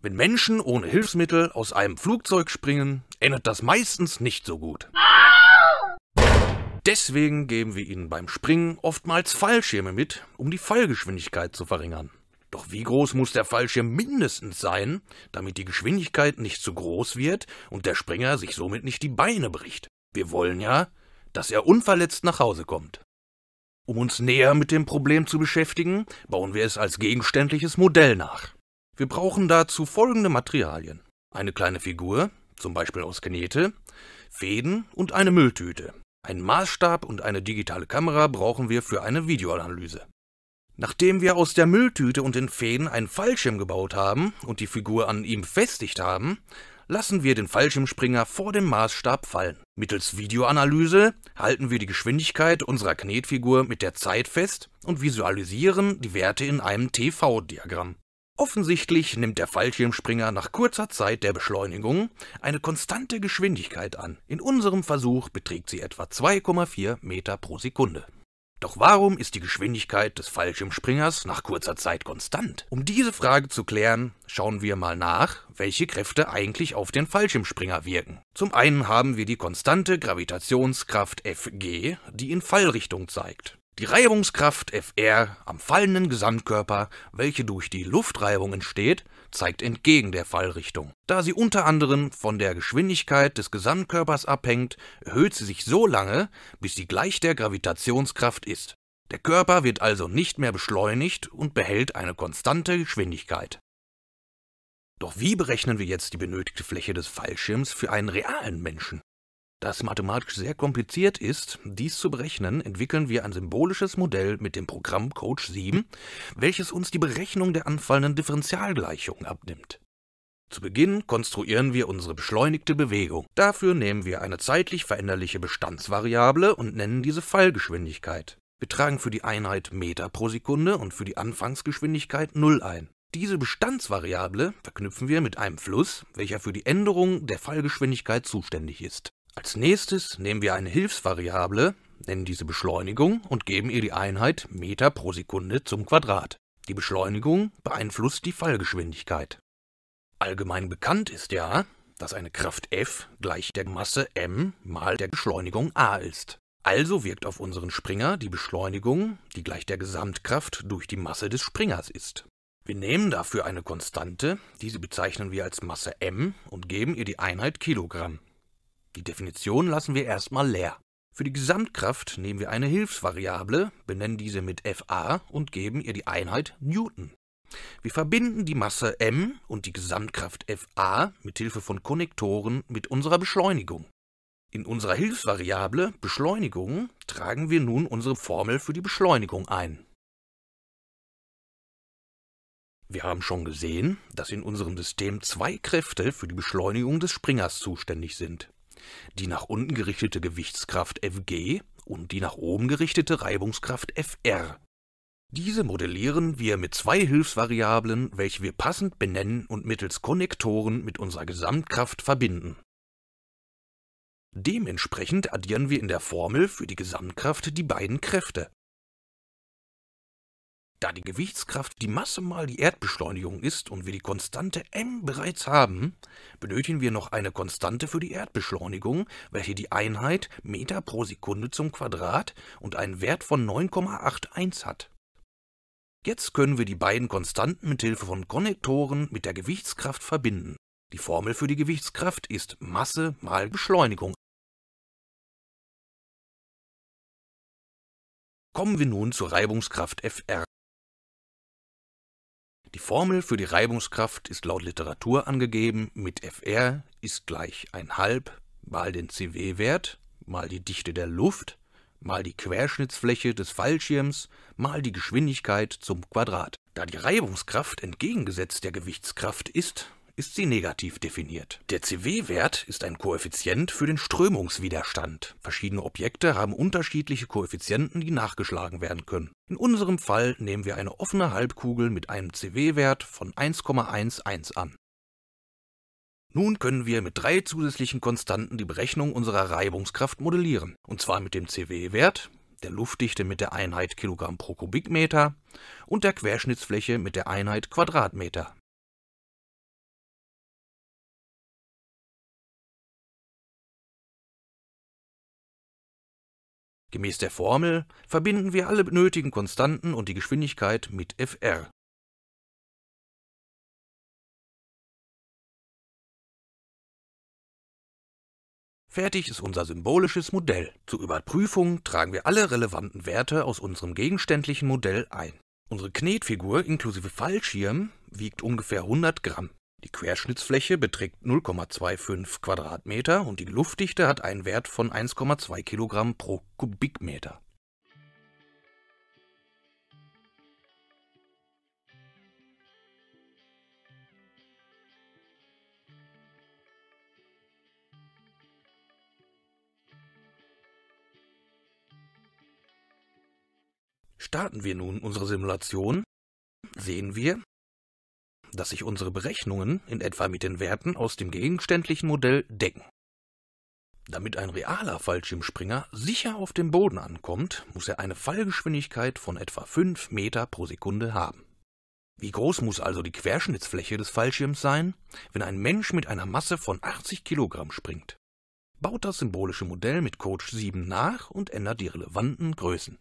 Wenn Menschen ohne Hilfsmittel aus einem Flugzeug springen, endet das meistens nicht so gut. Deswegen geben wir ihnen beim Springen oftmals Fallschirme mit, um die Fallgeschwindigkeit zu verringern. Doch wie groß muss der Fallschirm mindestens sein, damit die Geschwindigkeit nicht zu groß wird und der Springer sich somit nicht die Beine bricht? Wir wollen ja, dass er unverletzt nach Hause kommt. Um uns näher mit dem Problem zu beschäftigen, bauen wir es als gegenständliches Modell nach. Wir brauchen dazu folgende Materialien. Eine kleine Figur, zum Beispiel aus Knete, Fäden und eine Mülltüte. Einen Maßstab und eine digitale Kamera brauchen wir für eine Videoanalyse. Nachdem wir aus der Mülltüte und den Fäden einen Fallschirm gebaut haben und die Figur an ihm befestigt haben, lassen wir den Fallschirmspringer vor dem Maßstab fallen. Mittels Videoanalyse halten wir die Geschwindigkeit unserer Knetfigur mit der Zeit fest und visualisieren die Werte in einem TV-Diagramm. Offensichtlich nimmt der Fallschirmspringer nach kurzer Zeit der Beschleunigung eine konstante Geschwindigkeit an. In unserem Versuch beträgt sie etwa 2,4 Meter pro Sekunde. Doch warum ist die Geschwindigkeit des Fallschirmspringers nach kurzer Zeit konstant? Um diese Frage zu klären, schauen wir mal nach, welche Kräfte eigentlich auf den Fallschirmspringer wirken. Zum einen haben wir die konstante Gravitationskraft Fg, die in Fallrichtung zeigt. Die Reibungskraft Fr am fallenden Gesamtkörper, welche durch die Luftreibung entsteht, zeigt entgegen der Fallrichtung. Da sie unter anderem von der Geschwindigkeit des Gesamtkörpers abhängt, erhöht sie sich so lange, bis sie gleich der Gravitationskraft ist. Der Körper wird also nicht mehr beschleunigt und behält eine konstante Geschwindigkeit. Doch wie berechnen wir jetzt die benötigte Fläche des Fallschirms für einen realen Menschen? es mathematisch sehr kompliziert ist, dies zu berechnen, entwickeln wir ein symbolisches Modell mit dem Programm Coach 7, welches uns die Berechnung der anfallenden Differentialgleichung abnimmt. Zu Beginn konstruieren wir unsere beschleunigte Bewegung. Dafür nehmen wir eine zeitlich veränderliche Bestandsvariable und nennen diese Fallgeschwindigkeit. Wir tragen für die Einheit Meter pro Sekunde und für die Anfangsgeschwindigkeit 0 ein. Diese Bestandsvariable verknüpfen wir mit einem Fluss, welcher für die Änderung der Fallgeschwindigkeit zuständig ist. Als nächstes nehmen wir eine Hilfsvariable, nennen diese Beschleunigung und geben ihr die Einheit Meter pro Sekunde zum Quadrat. Die Beschleunigung beeinflusst die Fallgeschwindigkeit. Allgemein bekannt ist ja, dass eine Kraft F gleich der Masse m mal der Beschleunigung a ist. Also wirkt auf unseren Springer die Beschleunigung, die gleich der Gesamtkraft durch die Masse des Springers ist. Wir nehmen dafür eine Konstante, diese bezeichnen wir als Masse m und geben ihr die Einheit Kilogramm. Die Definition lassen wir erstmal leer. Für die Gesamtkraft nehmen wir eine Hilfsvariable, benennen diese mit FA und geben ihr die Einheit Newton. Wir verbinden die Masse m und die Gesamtkraft Fa mit Hilfe von Konnektoren mit unserer Beschleunigung. In unserer Hilfsvariable Beschleunigung tragen wir nun unsere Formel für die Beschleunigung ein. Wir haben schon gesehen, dass in unserem System zwei Kräfte für die Beschleunigung des Springers zuständig sind die nach unten gerichtete Gewichtskraft Fg und die nach oben gerichtete Reibungskraft Fr. Diese modellieren wir mit zwei Hilfsvariablen, welche wir passend benennen und mittels Konnektoren mit unserer Gesamtkraft verbinden. Dementsprechend addieren wir in der Formel für die Gesamtkraft die beiden Kräfte. Da die Gewichtskraft die Masse mal die Erdbeschleunigung ist und wir die Konstante m bereits haben, benötigen wir noch eine Konstante für die Erdbeschleunigung, welche die Einheit Meter pro Sekunde zum Quadrat und einen Wert von 9,81 hat. Jetzt können wir die beiden Konstanten mit Hilfe von Konnektoren mit der Gewichtskraft verbinden. Die Formel für die Gewichtskraft ist Masse mal Beschleunigung. Kommen wir nun zur Reibungskraft Fr. Die Formel für die Reibungskraft ist laut Literatur angegeben mit Fr ist gleich ein halb mal den CW-Wert, mal die Dichte der Luft, mal die Querschnittsfläche des Fallschirms, mal die Geschwindigkeit zum Quadrat. Da die Reibungskraft entgegengesetzt der Gewichtskraft ist, ist sie negativ definiert. Der CW-Wert ist ein Koeffizient für den Strömungswiderstand. Verschiedene Objekte haben unterschiedliche Koeffizienten, die nachgeschlagen werden können. In unserem Fall nehmen wir eine offene Halbkugel mit einem CW-Wert von 1,11 an. Nun können wir mit drei zusätzlichen Konstanten die Berechnung unserer Reibungskraft modellieren, und zwar mit dem CW-Wert, der Luftdichte mit der Einheit Kilogramm pro Kubikmeter und der Querschnittsfläche mit der Einheit Quadratmeter. Gemäß der Formel verbinden wir alle nötigen Konstanten und die Geschwindigkeit mit Fr. Fertig ist unser symbolisches Modell. Zur Überprüfung tragen wir alle relevanten Werte aus unserem gegenständlichen Modell ein. Unsere Knetfigur inklusive Fallschirm wiegt ungefähr 100 Gramm. Die Querschnittsfläche beträgt 0,25 Quadratmeter und die Luftdichte hat einen Wert von 1,2 Kilogramm pro Kubikmeter. Starten wir nun unsere Simulation, sehen wir, dass sich unsere Berechnungen in etwa mit den Werten aus dem gegenständlichen Modell decken. Damit ein realer Fallschirmspringer sicher auf dem Boden ankommt, muss er eine Fallgeschwindigkeit von etwa 5 Meter pro Sekunde haben. Wie groß muss also die Querschnittsfläche des Fallschirms sein, wenn ein Mensch mit einer Masse von 80 Kilogramm springt? Baut das symbolische Modell mit Coach 7 nach und ändert die relevanten Größen.